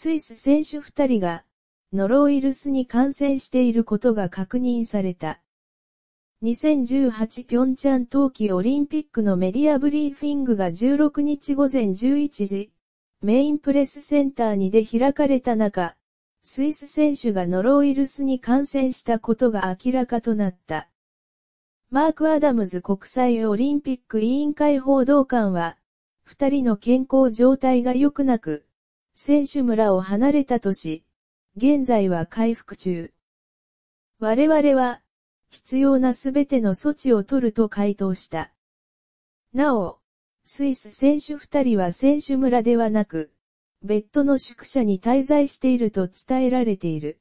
スイス選手2人が、ノロウイルスに感染していることが確認された。2018ピョンチャン冬季オリンピックのメディアブリーフィングが16日午前11時、メインプレスセンターにで開かれた中、スイス選手がノロウイルスに感染したことが明らかとなった。マーク・アダムズ国際オリンピック委員会報道官は、二人の健康状態が良くなく、選手村を離れたとし、現在は回復中。我々は、必要なすべての措置を取ると回答した。なお、スイス選手二人は選手村ではなく、別途の宿舎に滞在していると伝えられている。